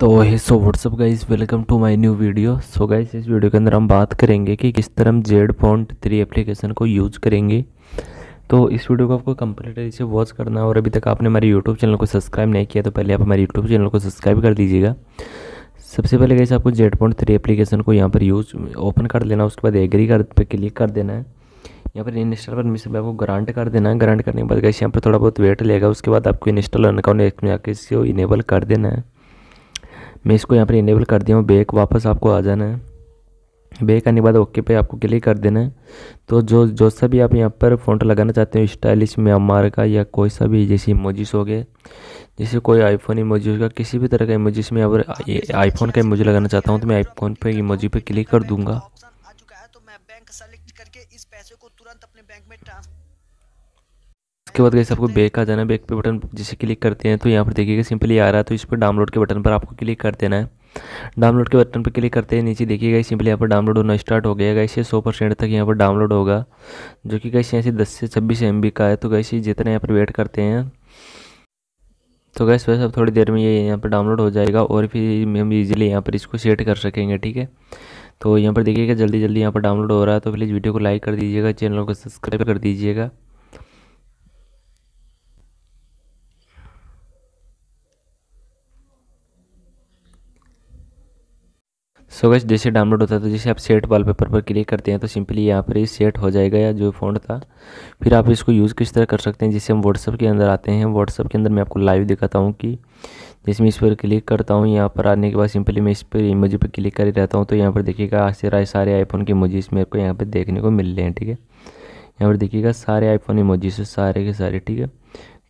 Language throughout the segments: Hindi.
तो hey so what's up guys welcome to my new video so guys इस वीडियो के अंदर हम बात करेंगे कि किस तरह हम जेड पॉइंट थ्री एप्लीकेशन को यूज़ करेंगे तो इस वीडियो को आपको कंप्लीटली से वॉच करना है और अभी तक आपने हमारे यूट्यूब चैनल को सब्सक्राइब नहीं किया तो पहले आप हमारे यूट्यूब चैनल को सब्सक्राइब कर दीजिएगा सबसे पहले गाइस आपको जेड पॉइंट थ्री एप्लीकेशन को यहाँ पर यूज ओपन कर लेना उसके बाद एग्री कर पे क्लिक कर देना है यहाँ पर इंस्टॉल परमिशन पर आपको ग्रांट कर देना है ग्रांट करने के बाद गैस यहाँ पर थोड़ा बहुत वेट लेगा उसके बाद आपको इंस्टॉल अकाउंट में आके इसको इनेबल कर देना है मैं इसको यहाँ पर इनेबल कर दिया हूँ बैक वापस आपको आ जाना है बेक आने के बाद ओके पे आपको क्लिक कर देना है तो जो जो सा भी आप यहाँ पर फ़ॉन्ट लगाना चाहते हो स्टाइलिश म्यांमार का या कोई सा भी जैसे इमोजिस हो गए जैसे कोई आईफोन इमोजी होगा किसी भी तरह का इमोजिस में अगर आईफोन का इमोजी लगाना चाहता हूँ तो मैं आईफोन पे इमोजी पे क्लिक कर दूंगा बैंक तो सेलेक्ट करके इस पैसे को तुरंत अपने बैंक में ट्रांसफर उसके बाद कैसे आपको बैक आ जाना है बैक पे बटन जिसे क्लिक करते हैं तो यहाँ पर देखिएगा सिंपली आ रहा है तो इस पर डाउनलोड के बटन पर आपको क्लिक कर देना है डाउनलोड के बटन पर क्लिक करते हैं नीचे देखिएगा सिंपली यहाँ पर डाउनलोड होना स्टार्ट हो गया गैस ये सौ परसेंट तक यहाँ पर डाउनलोड होगा जो कि कैसे यहाँ से दस से छब्बीस एम का है तो कैसे जितना यहाँ पर वेट करते हैं तो गैस वैसे अब थोड़ी देर में ये यहाँ पर डाउनलोड हो जाएगा और फिर हम इजीली यहाँ पर इसको सेट कर सकेंगे ठीक है तो यहाँ पर देखिएगा जल्दी जल्दी यहाँ पर डाउनलोड हो रहा है तो प्लीज़ वीडियो को लाइक कर दीजिएगा चैनल को सब्सक्राइब कर दीजिएगा सो गैस जैसे डाउनलोड होता है तो जैसे आप सेट वॉलपेपर पर क्लिक करते हैं तो सिंपली यहाँ पर ही सेट हो जाएगा या जो फोन था फिर आप इसको यूज़ किस तरह कर सकते हैं जैसे हम व्हाट्सअप के अंदर आते हैं व्हाट्सअप के अंदर मैं आपको लाइव दिखाता हूँ कि जैसे मैं इस पर क्लिक करता हूँ यहाँ पर आने के बाद सिंपली मैं इस पर इमोजी पर क्लिक कर रहता हूँ तो यहाँ पर देखिएगा आज से सारे आईफोन के इमोजीज मेरे को यहाँ पर देखने को मिल रहे हैं ठीक है यहाँ पर देखिएगा सारे आईफोन इमोजीज सारे के सारे ठीक है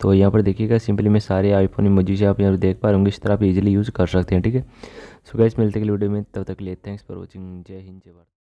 तो यहाँ पर देखिएगा सिंपली मैं सारे आईफोन इमोजी आप यहाँ पर देख पा रहे होंगे इस तरह आप इजीली यूज़ कर सकते हैं ठीक है सो गैस मिलते के वीडियो में तब तक लिए थैंक्स फॉर वॉचिंग जय हिंद जय भारत